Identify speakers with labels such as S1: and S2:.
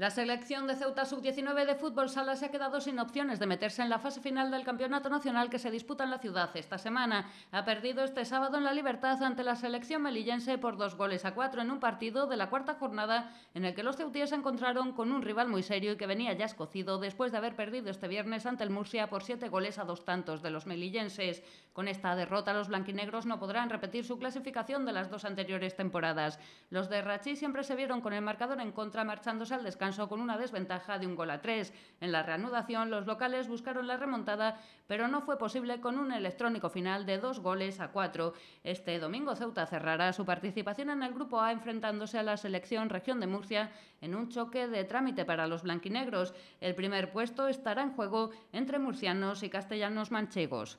S1: La selección de Ceuta Sub-19 de fútbol sala se ha quedado sin opciones de meterse en la fase final del campeonato nacional que se disputa en la ciudad esta semana. Ha perdido este sábado en la Libertad ante la selección melillense por dos goles a cuatro en un partido de la cuarta jornada en el que los ceutíes se encontraron con un rival muy serio y que venía ya escocido después de haber perdido este viernes ante el Murcia por siete goles a dos tantos de los melillenses. Con esta derrota los blanquinegros no podrán repetir su clasificación de las dos anteriores temporadas. Los de Rachi siempre se vieron con el marcador en contra marchándose al descanso con una desventaja de un gol a tres. En la reanudación, los locales buscaron la remontada, pero no fue posible con un electrónico final de dos goles a cuatro. Este domingo, Ceuta cerrará su participación en el Grupo A enfrentándose a la selección Región de Murcia en un choque de trámite para los blanquinegros. El primer puesto estará en juego entre murcianos y castellanos manchegos.